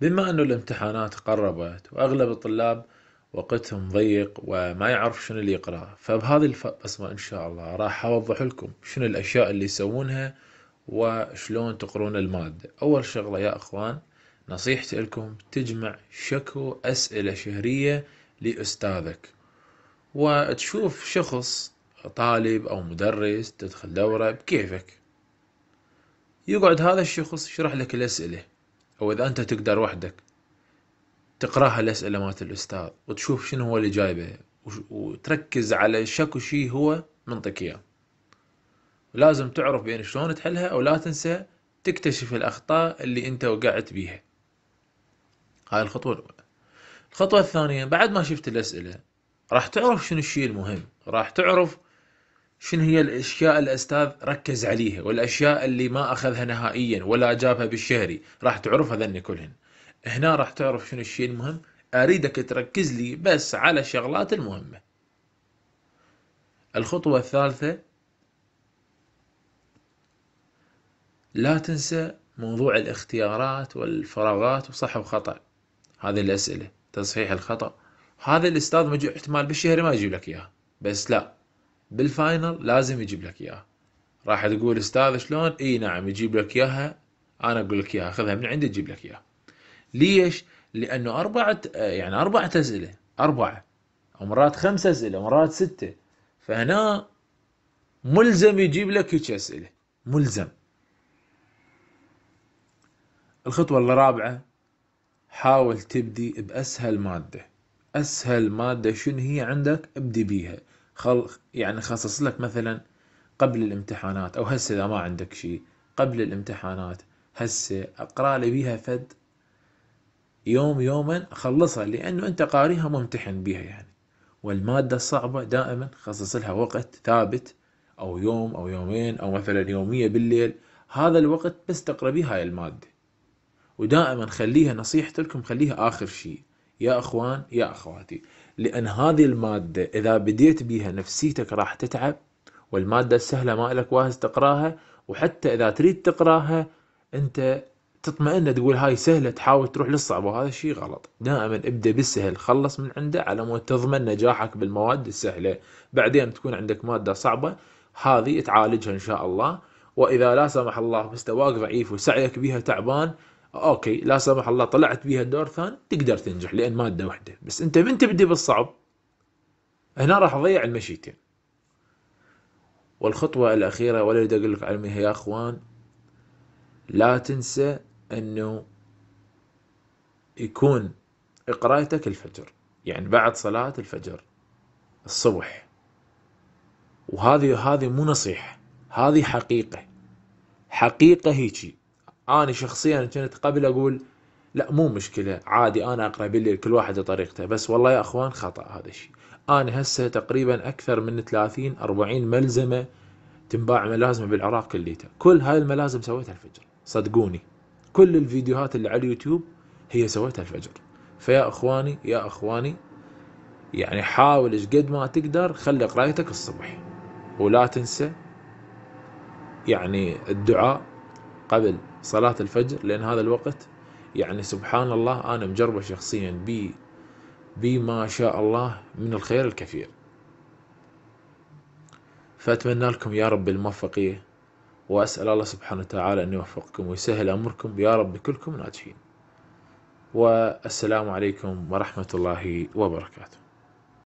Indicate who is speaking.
Speaker 1: بما أن الامتحانات قربت وأغلب الطلاب وقتهم ضيق وما يعرف شنو اللي يقرأ فبهذه البصمة إن شاء الله راح أوضح لكم شنو الأشياء اللي يسوونها وشلون تقرون المادة أول شغلة يا أخوان نصيحتي لكم تجمع شكو أسئلة شهرية لأستاذك وتشوف شخص طالب أو مدرس تدخل دورة بكيفك يقعد هذا الشخص يشرح لك الأسئلة أو إذا أنت تقدر وحدك تقراها الأسئلة مالت الأستاذ وتشوف شنو هو اللي جايبه وتركز على شكو شيء هو منطق إياه لازم تعرف بين شلون تحلها أو لا تنسى تكتشف الأخطاء اللي أنت وقعت بيها هاي الخطوة الأولى الخطوة الثانية بعد ما شفت الأسئلة راح تعرف شنو الشيء المهم راح تعرف شنو هي الاشياء الاستاذ ركز عليها والاشياء اللي ما اخذها نهائيا ولا جابها بالشهري راح تعرف هذن كلهن هنا راح تعرف شنو الشيء المهم اريدك تركز لي بس على الشغلات المهمه الخطوه الثالثه لا تنسى موضوع الاختيارات والفراغات وصح وخطا هذه الاسئله تصحيح الخطا هذا الاستاذ مجيء احتمال بالشهري ما يجيب لك اياها بس لا بالفاينل لازم يجيب لك اياها راح تقول استاذ شلون اي نعم يجيب لك اياها انا اقول لك اياها خذها من عندي يجيب لك اياها ليش لانه اربعه يعني اربعه اسئله اربعه ومرات خمس اسئله ومرات سته فهنا ملزم يجيب لك هيك اسئله ملزم الخطوه الرابعه حاول تبدي باسهل ماده اسهل ماده شنو هي عندك ابدي بيها خل يعني خصص لك مثلا قبل الامتحانات او هسه اذا ما عندك شيء قبل الامتحانات هسه اقرا لي بيها فد يوم يوما اخلصها لانه انت قاريها ممتحن بيها يعني والماده الصعبه دائما خصص لها وقت ثابت او يوم او يومين او مثلا يوميه بالليل هذا الوقت بس تقرا بيها هاي الماده ودائما خليها نصيحتي لكم خليها اخر شيء يا اخوان يا اخواتي لان هذه الماده اذا بديت بيها نفسيتك راح تتعب والماده السهله ما لك واهز تقراها وحتى اذا تريد تقراها انت تطمئن تقول هاي سهلة تحاول تروح للصعب وهذا الشيء غلط دائما ابدأ بالسهل خلص من عنده على مود تضمن نجاحك بالمواد السهلة بعدين تكون عندك مادة صعبة هذه تعالجها إن شاء الله وإذا لا سمح الله مستواك ضعيف وسعيك بها تعبان اوكي لا سمح الله طلعت بيها دور ثاني تقدر تنجح لان ماده واحده بس انت من تبدي بالصعب هنا راح تضيع المشيتين والخطوه الاخيره ولا اريد اقول لك علمها يا اخوان لا تنسى انه يكون قرايتك الفجر يعني بعد صلاه الفجر الصبح وهذه هذه مو نصيحه هذه حقيقه حقيقه هيجي انا شخصيا كنت قبل اقول لا مو مشكله عادي انا اقرا بالليل كل واحد طريقته بس والله يا اخوان خطا هذا الشيء انا هسه تقريبا اكثر من 30 40 ملزمه تنباع ملازمه بالعراق كليته كل هاي الملازم سويتها الفجر صدقوني كل الفيديوهات اللي على اليوتيوب هي سويتها الفجر فيا اخواني يا اخواني يعني حاول ايش قد ما تقدر خلي قرايتك الصبح ولا تنسى يعني الدعاء قبل صلاة الفجر لأن هذا الوقت يعني سبحان الله أنا مجربة شخصيا بي بما شاء الله من الخير الكثير فأتمنى لكم يا رب الموفقية وأسأل الله سبحانه وتعالى أن يوفقكم ويسهل أمركم يا رب كلكم ناجحين والسلام عليكم ورحمة الله وبركاته